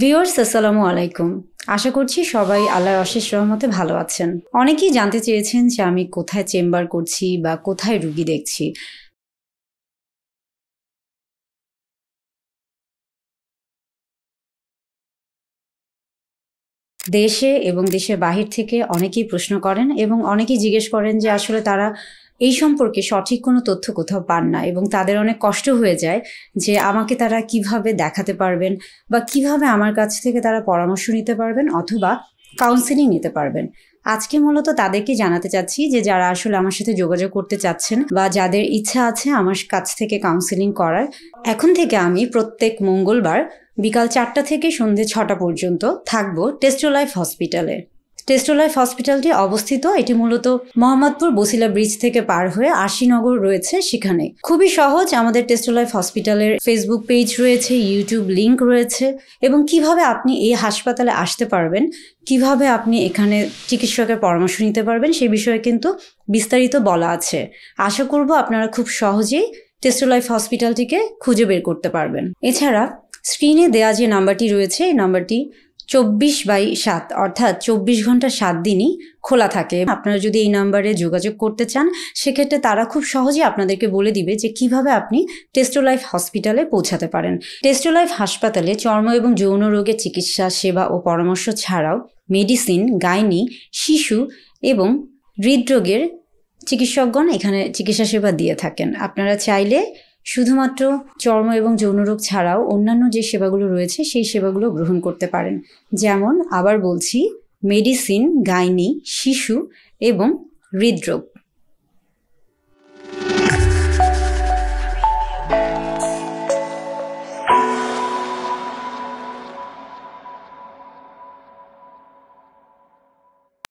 viewers আসসালামু আলাইকুম আশা করছি সবাই আল্লাহর অশেষ রহমতে ভালো আছেন অনেকেই জানতে চেয়েছেন যে আমি কোথায় চেম্বার করছি বা কোথায় রুগী দেখছি দেশে এবং দেশের বাহির থেকে অনেকেই প্রশ্ন করেন এবং অনেকেই জিজ্ঞেস করেন যে আসলে তারা এই সম্পর্কে সঠিক কোনো তথ্য কোথাও পান না এবং তাদের অনেক কষ্ট হয়ে যায় যে আমাকে তারা কিভাবে দেখাতে পারবেন বা কিভাবে আমার কাছ থেকে তারা পরামর্শ নিতে পারবেন অথবা কাউন্সেলিং নিতে পারবেন আজকে মূলত তাদেরকে জানাতে চাচ্ছি যে যারা আসলে আমার সাথে যোগাযোগ করতে চাচ্ছেন বা যাদের ইচ্ছা আছে আমার কাছ থেকে কাউন্সেলিং করার এখন থেকে আমি প্রত্যেক মঙ্গলবার বিকাল চারটা থেকে সন্ধে ছটা পর্যন্ত থাকবো টেস্টোলাইফ হসপিটালে টেস্টো লাইফ হসপিটালটি অবস্থিত এটি মূলত মোহাম্মদপুর বসিলা ব্রিজ থেকে পার হয়ে আশিনগর রয়েছে সেখানে খুবই সহজ আমাদের টেস্টো লাইফ হসপিটালের ফেসবুক পেজ রয়েছে ইউটিউব লিংক রয়েছে এবং কিভাবে আপনি এই হাসপাতালে আসতে পারবেন কিভাবে আপনি এখানে চিকিৎসকের পরামর্শ নিতে পারবেন সেই বিষয়ে কিন্তু বিস্তারিত বলা আছে আশা করব আপনারা খুব সহজেই টেস্টো লাইফ হসপিটালটিকে খুঁজে বের করতে পারবেন এছাড়া স্ক্রিনে দেয়া যে নাম্বারটি রয়েছে এই নাম্বারটি চব্বিশ বাই সাত অর্থাৎ চব্বিশ ঘন্টা সাত দিনই খোলা থাকে আপনারা যদি এই নাম্বারে যোগাযোগ করতে চান সেক্ষেত্রে তারা খুব সহজে আপনাদেরকে বলে দিবে যে কিভাবে আপনি টেস্টোলাইফ হসপিটালে পৌঁছাতে পারেন টেস্টোলাইফ হাসপাতালে চর্ম এবং যৌন রোগের চিকিৎসা সেবা ও পরামর্শ ছাড়াও মেডিসিন গাইনি শিশু এবং হৃদরোগের চিকিৎসকগণ এখানে চিকিৎসা সেবা দিয়ে থাকেন আপনারা চাইলে শুধুমাত্র চর্ম এবং যৌনরোগ ছাড়াও অন্যান্য যে সেবাগুলো রয়েছে সেই সেবাগুলো গ্রহণ করতে পারেন যেমন আবার বলছি মেডিসিন গাইনি শিশু এবং হৃদরোগ